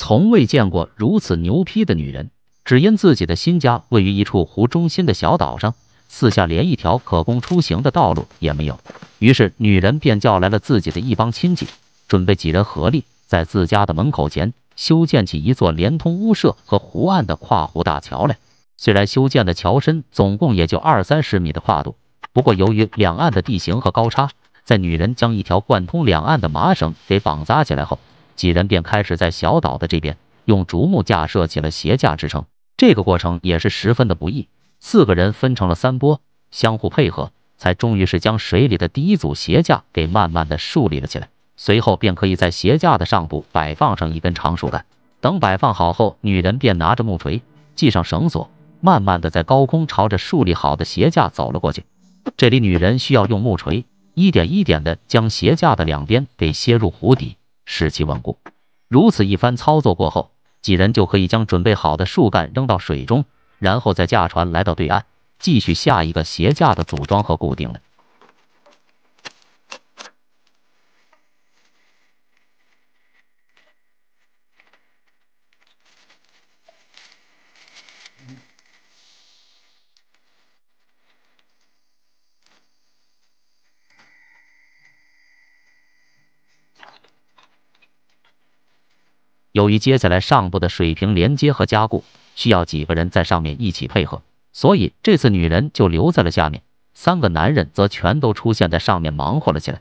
从未见过如此牛批的女人，只因自己的新家位于一处湖中心的小岛上，四下连一条可供出行的道路也没有。于是，女人便叫来了自己的一帮亲戚，准备几人合力在自家的门口前修建起一座连通屋舍和湖岸的跨湖大桥来。虽然修建的桥身总共也就二三十米的跨度，不过由于两岸的地形和高差，在女人将一条贯通两岸的麻绳给绑扎起来后，几人便开始在小岛的这边用竹木架设起了鞋架支撑，这个过程也是十分的不易。四个人分成了三波，相互配合，才终于是将水里的第一组鞋架给慢慢的竖立了起来。随后便可以在鞋架的上部摆放上一根长树干。等摆放好后，女人便拿着木锤，系上绳索，慢慢的在高空朝着竖立好的鞋架走了过去。这里女人需要用木锤一点一点的将鞋架的两边给楔入湖底。使其稳固。如此一番操作过后，几人就可以将准备好的树干扔到水中，然后再驾船来到对岸，继续下一个斜架的组装和固定了。由于接下来上部的水平连接和加固需要几个人在上面一起配合，所以这次女人就留在了下面，三个男人则全都出现在上面忙活了起来。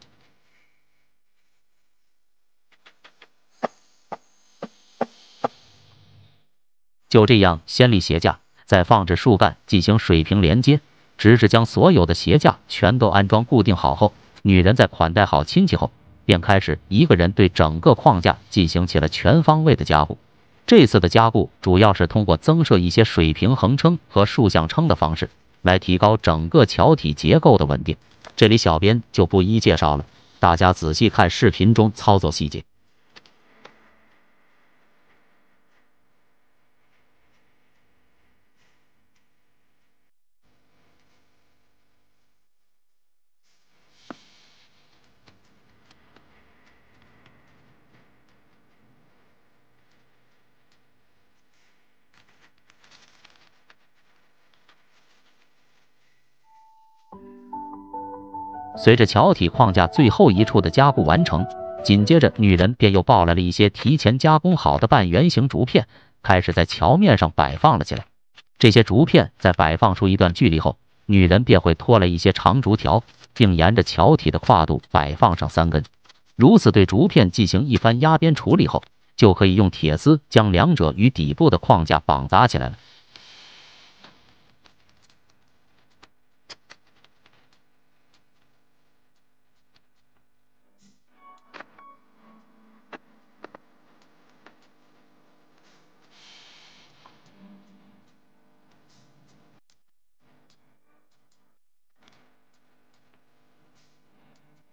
就这样，先立鞋架，再放置树干进行水平连接，直至将所有的鞋架全都安装固定好后，女人在款待好亲戚后。便开始一个人对整个框架进行起了全方位的加固。这次的加固主要是通过增设一些水平横撑和竖向撑的方式来提高整个桥体结构的稳定。这里小编就不一介绍了，大家仔细看视频中操作细节。随着桥体框架最后一处的加固完成，紧接着女人便又抱来了一些提前加工好的半圆形竹片，开始在桥面上摆放了起来。这些竹片在摆放出一段距离后，女人便会拖来一些长竹条，并沿着桥体的跨度摆放上三根。如此对竹片进行一番压边处理后，就可以用铁丝将两者与底部的框架绑扎起来了。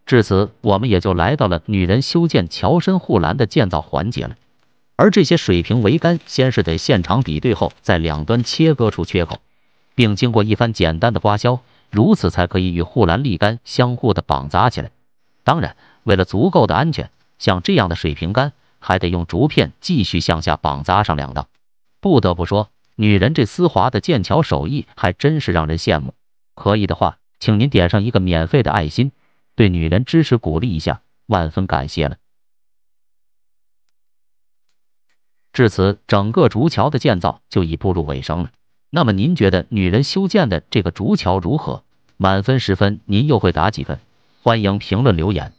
至此，我们也就来到了女人修建桥身护栏的建造环节了。而这些水平桅杆，先是得现场比对，后在两端切割出缺口，并经过一番简单的刮削，如此才可以与护栏立杆相互的绑扎起来。当然，为了足够的安全，像这样的水平杆还得用竹片继续向下绑扎上两道。不得不说，女人这丝滑的建桥手艺还真是让人羡慕。可以的话，请您点上一个免费的爱心。对女人支持鼓励一下，万分感谢了。至此，整个竹桥的建造就已步入尾声了。那么您觉得女人修建的这个竹桥如何？满分十分，您又会打几分？欢迎评论留言。